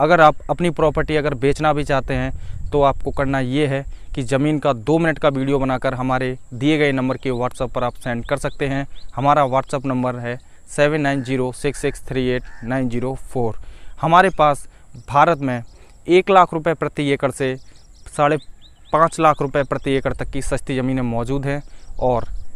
अगर आप अपनी प्रॉपर्टी अगर बेचना भी चाहते हैं तो आपको करना ये है कि ज़मीन का दो मिनट का वीडियो बनाकर हमारे दिए गए नंबर के व्हाट्सएप पर आप सेंड कर सकते हैं हमारा व्हाट्सएप नंबर है seven nine zero six six three eight nine zero four हमारे पास भारत में एक लाख रुपए प्रति एकड़ से साढ़े पाँच लाख रुपए प्रति एकड़ तक की सस्ती ज़मीनें मौजूद हैं और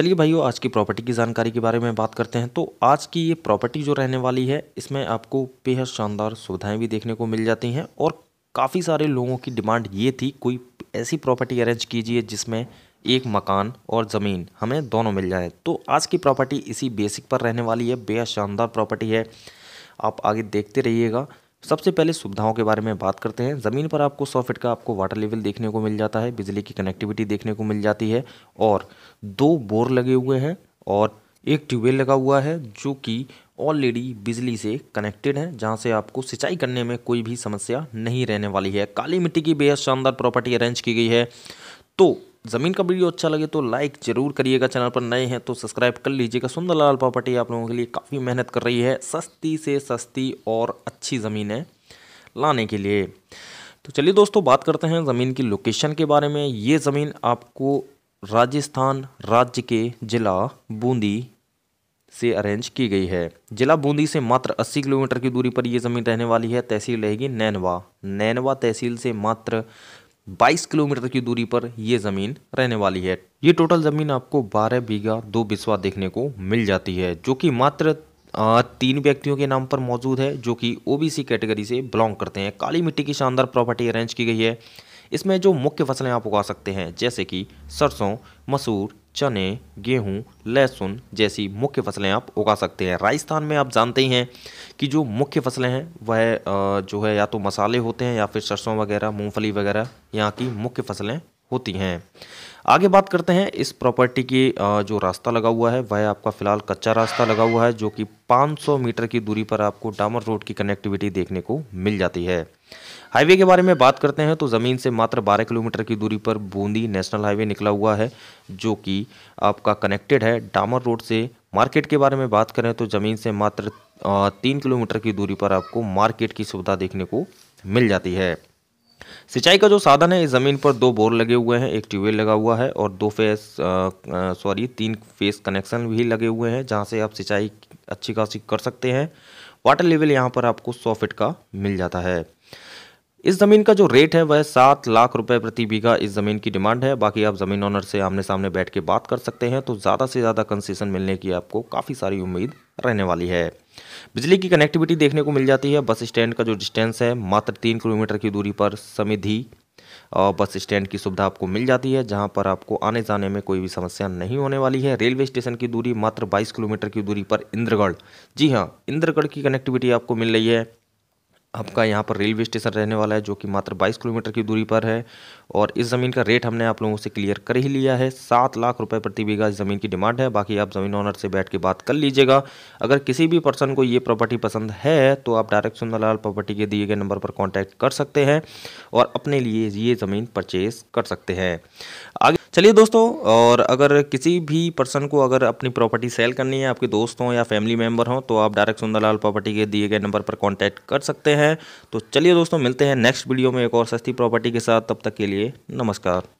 चलिए भाइयों आज की प्रॉपर्टी की जानकारी के बारे में बात करते हैं तो आज की ये प्रॉपर्टी जो रहने वाली है इसमें आपको बेहद शानदार सुविधाएं भी देखने को मिल जाती हैं और काफ़ी सारे लोगों की डिमांड ये थी कोई ऐसी प्रॉपर्टी अरेंज कीजिए जिसमें एक मकान और ज़मीन हमें दोनों मिल जाए तो आज की प्रॉपर्टी इसी बेसिक पर रहने वाली है बेहद शानदार प्रॉपर्टी है आप आगे देखते रहिएगा सबसे पहले सुविधाओं के बारे में बात करते हैं ज़मीन पर आपको सौ फिट का आपको वाटर लेवल देखने को मिल जाता है बिजली की कनेक्टिविटी देखने को मिल जाती है और दो बोर लगे हुए हैं और एक ट्यूबवेल लगा हुआ है जो कि ऑलरेडी बिजली से कनेक्टेड है जहां से आपको सिंचाई करने में कोई भी समस्या नहीं रहने वाली है काली मिट्टी की बेहद शानदार प्रॉपर्टी अरेंज की गई है तो ज़मीन का वीडियो अच्छा लगे तो लाइक जरूर करिएगा चैनल पर नए हैं तो सब्सक्राइब कर लीजिएगा सुंदरलाल प्रॉपर्टी आप लोगों के लिए काफ़ी मेहनत कर रही है सस्ती से सस्ती और अच्छी ज़मीनें लाने के लिए तो चलिए दोस्तों बात करते हैं ज़मीन की लोकेशन के बारे में ये ज़मीन आपको राजस्थान राज्य के ज़िला बूंदी से अरेंज की गई है जिला बूंदी से मात्र 80 किलोमीटर की दूरी पर यह ज़मीन रहने वाली है तहसील रहेगी नैनवा नैनवा तहसील से मात्र 22 किलोमीटर की दूरी पर यह ज़मीन रहने वाली है ये टोटल ज़मीन आपको 12 बीघा दो बिस्वा देखने को मिल जाती है जो कि मात्र तीन व्यक्तियों के नाम पर मौजूद है जो कि ओबीसी कैटेगरी से बिलोंग करते हैं काली मिट्टी की शानदार प्रॉपर्टी अरेंज की गई है इसमें जो मुख्य फसलें आप उगा सकते हैं जैसे कि सरसों मसूर चने गेहूँ लहसुन जैसी मुख्य फसलें आप उगा सकते हैं राजस्थान में आप जानते ही हैं कि जो मुख्य फसलें हैं वह जो है या तो मसाले होते हैं या फिर सरसों वगैरह मूंगफली वगैरह यहाँ की मुख्य फसलें होती हैं आगे बात करते हैं इस प्रॉपर्टी की जो रास्ता लगा हुआ है वह आपका फ़िलहाल कच्चा रास्ता लगा हुआ है जो कि 500 मीटर की दूरी पर आपको डामर रोड की कनेक्टिविटी देखने को मिल जाती है हाईवे के बारे में बात करते हैं तो ज़मीन से मात्र 12 किलोमीटर की दूरी पर बूंदी नेशनल हाईवे निकला हुआ है जो कि आपका कनेक्टेड है डामर रोड से मार्केट के बारे में बात करें तो ज़मीन से मात्र तीन किलोमीटर की दूरी पर आपको मार्केट की सुविधा देखने को मिल जाती है सिंचाई का जो साधन है इस ज़मीन पर दो बोर लगे हुए हैं एक ट्यूबवेल लगा हुआ है और दो फेस सॉरी तीन फेस कनेक्शन भी लगे हुए हैं जहाँ से आप सिंचाई अच्छी खासी कर सकते हैं वाटर लेवल यहाँ पर आपको सौ फिट का मिल जाता है इस ज़मीन का जो रेट है वह सात लाख रुपए प्रति बीघा इस ज़मीन की डिमांड है बाकी आप ज़मीन ऑनर से आमने सामने बैठ के बात कर सकते हैं तो ज़्यादा से ज़्यादा कंसेशन मिलने की आपको काफ़ी सारी उम्मीद रहने वाली है बिजली की कनेक्टिविटी देखने को मिल जाती है बस स्टैंड का जो डिस्टेंस है मात्र तीन किलोमीटर की दूरी पर समिधि बस स्टैंड की सुविधा आपको मिल जाती है जहां पर आपको आने जाने में कोई भी समस्या नहीं होने वाली है रेलवे स्टेशन की दूरी मात्र 22 किलोमीटर की दूरी पर इंद्रगढ़ जी हां इंद्रगढ़ की कनेक्टिविटी आपको मिल रही है आपका यहाँ पर रेलवे स्टेशन रहने वाला है जो कि मात्र 22 किलोमीटर की दूरी पर है और इस ज़मीन का रेट हमने आप लोगों से क्लियर कर ही लिया है सात लाख रुपए प्रति बीघा इस ज़मीन की डिमांड है बाकी आप ज़मीन ऑनर से बैठ के बात कर लीजिएगा अगर किसी भी पर्सन को ये प्रॉपर्टी पसंद है तो आप डायरेक्ट सुंदरलाल प्रॉपर्टी के दिए गए नंबर पर कॉन्टैक्ट कर सकते हैं और अपने लिए ये ज़मीन परचेज कर सकते हैं आगे चलिए दोस्तों और अगर किसी भी पर्सन को अगर अपनी प्रॉपर्टी सेल करनी है आपके दोस्त हों या फैमिली मेम्बर हों तो आप डायरेक्ट सुंदरलाल प्रॉपर्टी के दिए गए नंबर पर कॉन्टैक्ट कर सकते हैं तो चलिए दोस्तों मिलते हैं नेक्स्ट वीडियो में एक और सस्ती प्रॉपर्टी के साथ तब तक के लिए नमस्कार